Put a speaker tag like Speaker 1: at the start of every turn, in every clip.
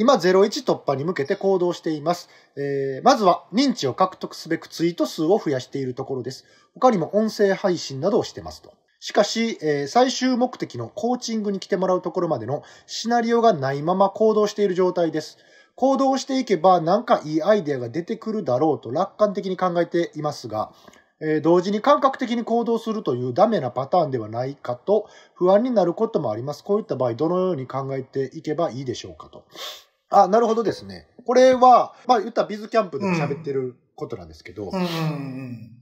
Speaker 1: 今01突破に向けて行動しています。えー、まずは認知を獲得すべくツイート数を増やしているところです。他にも音声配信などをしてますと。しかし、えー、最終目的のコーチングに来てもらうところまでのシナリオがないまま行動している状態です。行動していけばなんかいいアイデアが出てくるだろうと楽観的に考えていますが、えー、同時に感覚的に行動するというダメなパターンではないかと不安になることもあります。こういった場合、どのように考えていけばいいでしょうかと。あ、なるほどですね。これは、まあ言ったらビズキャンプで喋ってることなんですけど、うん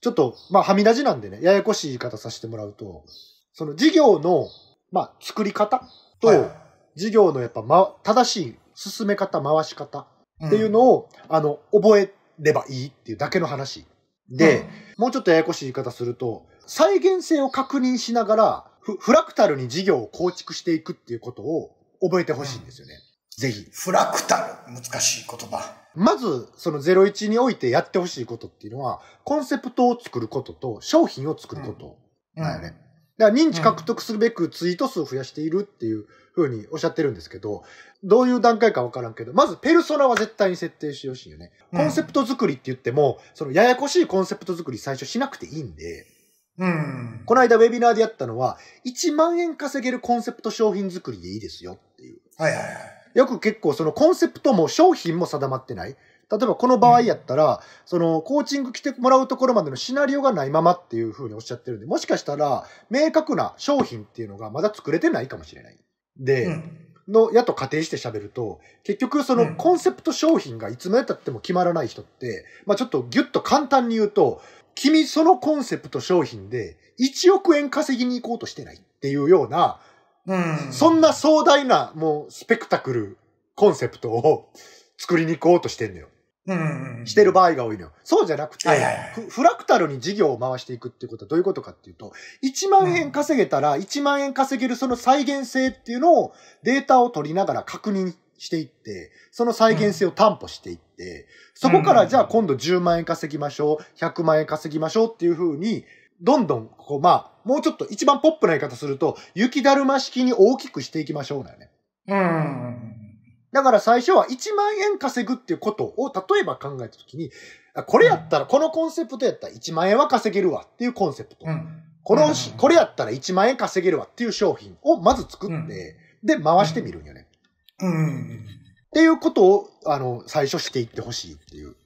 Speaker 1: ちょっと、まあ、はみ出しなんでね、ややこしい言い方させてもらうと、その事業の、まあ、作り方と、はい、事業のやっぱ、ま、正しい進め方、回し方っていうのを、うん、あの、覚えればいいっていうだけの話。で、うん、もうちょっとややこしい言い方すると、再現性を確認しながらフ、フラクタルに事業を構築していくっていうことを覚えてほしいんですよね。うんぜひ。フラクタル。難しい言葉。まず、その01においてやってほしいことっていうのは、コンセプトを作ることと商品を作ることだよね。うんだから認知獲得するべくツイート数を増やしているっていうふうにおっしゃってるんですけど、どういう段階かわからんけど、まずペルソナは絶対に設定してほしいよね。コンセプト作りって言っても、そのややこしいコンセプト作り最初しなくていいんで、うん。この間ウェビナーでやったのは、1万円稼げるコンセプト商品作りでいいですよっていう。はいはいはい。よく結構そのコンセプトも商品も定まってない。例えばこの場合やったら、うん、そのコーチング来てもらうところまでのシナリオがないままっていうふうにおっしゃってるんで、もしかしたら明確な商品っていうのがまだ作れてないかもしれない。で、うん、の、やと仮定して喋ると、結局そのコンセプト商品がいつまで経っても決まらない人って、まあちょっとギュッと簡単に言うと、君そのコンセプト商品で1億円稼ぎに行こうとしてないっていうような、そんな壮大な、もう、スペクタクル、コンセプトを作りに行こうとしてんのよ。うん、してる場合が多いのよ。そうじゃなくて、フ、フラクタルに事業を回していくっていうことはどういうことかっていうと、1万円稼げたら、1万円稼げるその再現性っていうのをデータを取りながら確認していって、その再現性を担保していって、そこからじゃあ今度10万円稼ぎましょう、100万円稼ぎましょうっていうふうに、どんどん、こう、まあ、もうちょっと一番ポップな言い方すると、雪だるま式に大きくしていきましょうだよね。うん。だから最初は1万円稼ぐっていうことを例えば考えたときに、これやったら、このコンセプトやったら1万円は稼げるわっていうコンセプト。うん、この、うん、これやったら1万円稼げるわっていう商品をまず作って、うん、で、回してみるんよね。うん。っていうことを、あの、最初していってほしいっていう。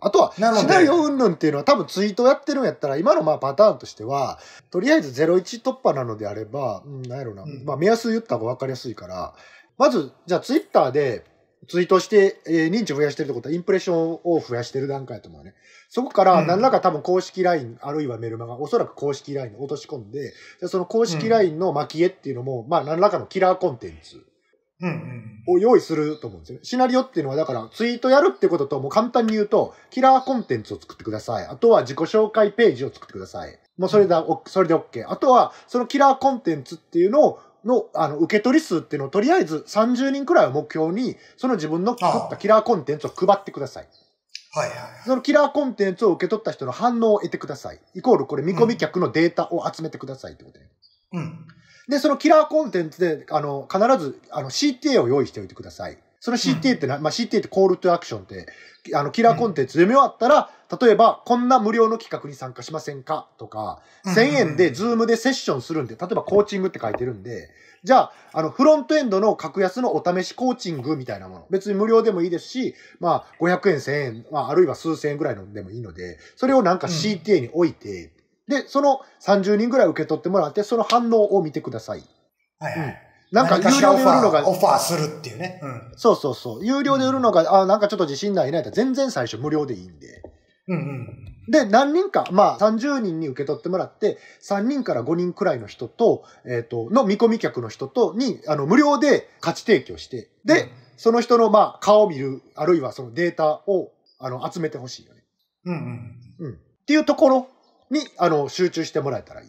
Speaker 1: あとは、シナリオ云々っていうのは多分ツイートやってるんやったら、今のまあパターンとしては、とりあえず01突破なのであれば、うん、なんやろな、うん、まあ目安言った方が分かりやすいから、まず、じゃあツイッターでツイートして、えー、認知増やしてるってことは、インプレッションを増やしてる段階だと思うね。そこから、何らか多分公式 LINE、あるいはメルマガ、おそらく公式 LINE に落とし込んで、その公式 LINE の巻き絵っていうのも、まあ何らかのキラーコンテンツ。を用意すると思うんですよね。シナリオっていうのは、だからツイートやるってことと、もう簡単に言うと、キラーコンテンツを作ってください。あとは自己紹介ページを作ってください。もうそれだ、それで OK。あとは、そのキラーコンテンツっていうのを、の、あの、受け取り数っていうのをとりあえず30人くらいを目標に、その自分の作ったキラーコンテンツを配ってください。はいはい。そのキラーコンテンツを受け取った人の反応を得てください。イコールこれ見込み客のデータを集めてくださいってことね。うん。で、そのキラーコンテンツで、あの、必ず、あの、CTA を用意しておいてください。その CTA ってな、うん、まあ、CTA ってコールトゥアクションって、あの、キラーコンテンツ読み終わったら、うん、例えば、こんな無料の企画に参加しませんかとか、1000円で、ズームでセッションするんで、例えばコーチングって書いてるんで、じゃあ、あの、フロントエンドの格安のお試しコーチングみたいなもの。別に無料でもいいですし、まあ、500円、1000円、まあ、あるいは数千円ぐらいのでもいいので、それをなんか CTA に置いて、うんで、その30人ぐらい受け取ってもらって、その反応を見てください。はい、はいうん、なんか有料で売るのが。オファーするっていうね。うん、そうそうそう。有料で売るのが、あなんかちょっと自信ないないと、全然最初無料でいいんで。うんうん、で、何人か、まあ30人に受け取ってもらって、3人から5人くらいの人と、えっ、ー、と、の見込み客の人とに、あの、無料で価値提供して、で、うん、その人の、まあ、顔を見る、あるいはそのデータを、あの、集めてほしいよね。うんうん。うん。っていうところに、あの、集中してもらえたらいい。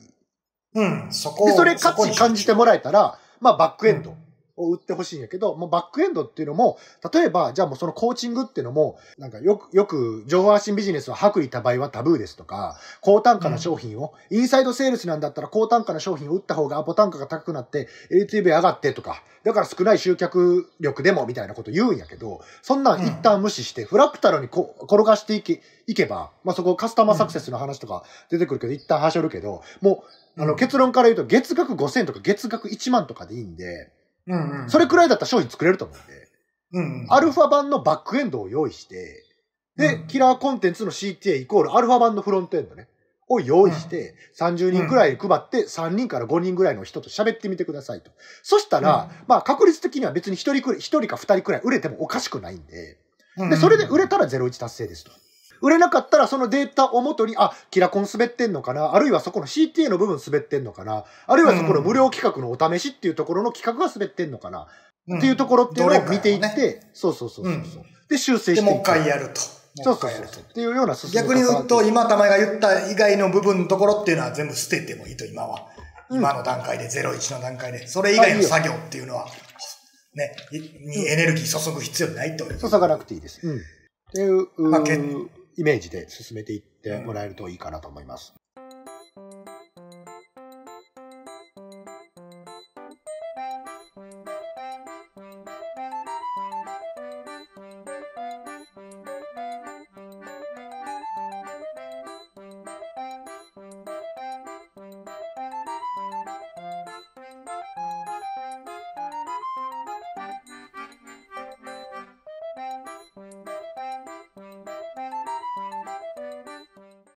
Speaker 1: うん、そこで、それ価値感じてもらえたら、まあ、バックエンド。うんを売ってほしいんやけど、もうバックエンドっていうのも、例えば、じゃあもうそのコーチングっていうのも、なんかよく、よく、上半身ビジネスは薄利多売はタブーですとか、高単価な商品を、インサイドセールスなんだったら高単価な商品を売った方がアポ単価が高くなって、LTV 上がってとか、だから少ない集客力でもみたいなこと言うんやけど、そんなん一旦無視して、フラクタルにこ転がしていけ、いけば、まあ、そこカスタマーサクセスの話とか出てくるけど、一旦はしょるけど、もう、あの結論から言うと月額5000とか月額1万とかでいいんで、うんうん、それくらいだったら商品作れると思うんで、うんうん、アルファ版のバックエンドを用意して、で、うん、キラーコンテンツの CTA イコールアルファ版のフロントエンドね、を用意して、30人くらい配って、3人から5人ぐらいの人と喋ってみてくださいと。そしたら、うん、まあ確率的には別に1人くらい、1人か2人くらい売れてもおかしくないんで、で、それで売れたら01達成ですと。売れなかったらそのデータをもとに、あ、キラコン滑ってんのかな、あるいはそこの CTA の部分滑ってんのかな、あるいはそこの無料企画のお試しっていうところの企画が滑ってんのかな、うん、っていうところっていうのを見ていって、ね、そうそうそうそう、うん、で、修正していく。もう一回やると。そうそうそう。っていうような逆に言うと、今、玉井が言った以外の部分のところっていうのは全部捨ててもいいと、今は。今の段階で、01の段階で。それ以外の作業っていうのは、ね、にエネルギー注ぐ必要ないという。注がなくていいです。うん。っていう。まあ、結イメージで進めていってもらえるといいかなと思います。